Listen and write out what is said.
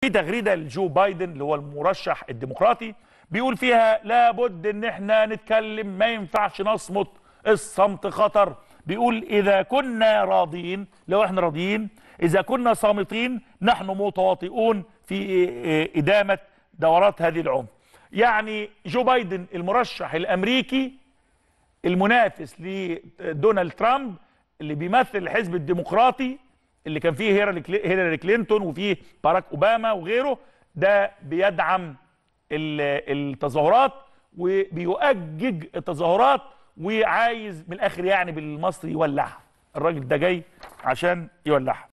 في تغريده لجو بايدن اللي هو المرشح الديمقراطي بيقول فيها لابد ان احنا نتكلم ما ينفعش نصمت الصمت خطر بيقول اذا كنا راضيين لو احنا راضيين اذا كنا صامتين نحن متواطئون في ادامه دورات هذه العنف يعني جو بايدن المرشح الامريكي المنافس لدونالد ترامب اللي بيمثل الحزب الديمقراطي اللي كان فيه هيلاري كلينتون وفيه باراك اوباما وغيره ده بيدعم التظاهرات وبيؤجج التظاهرات وعايز من الاخر يعني بالمصري يولعها الراجل ده جاي عشان يولعها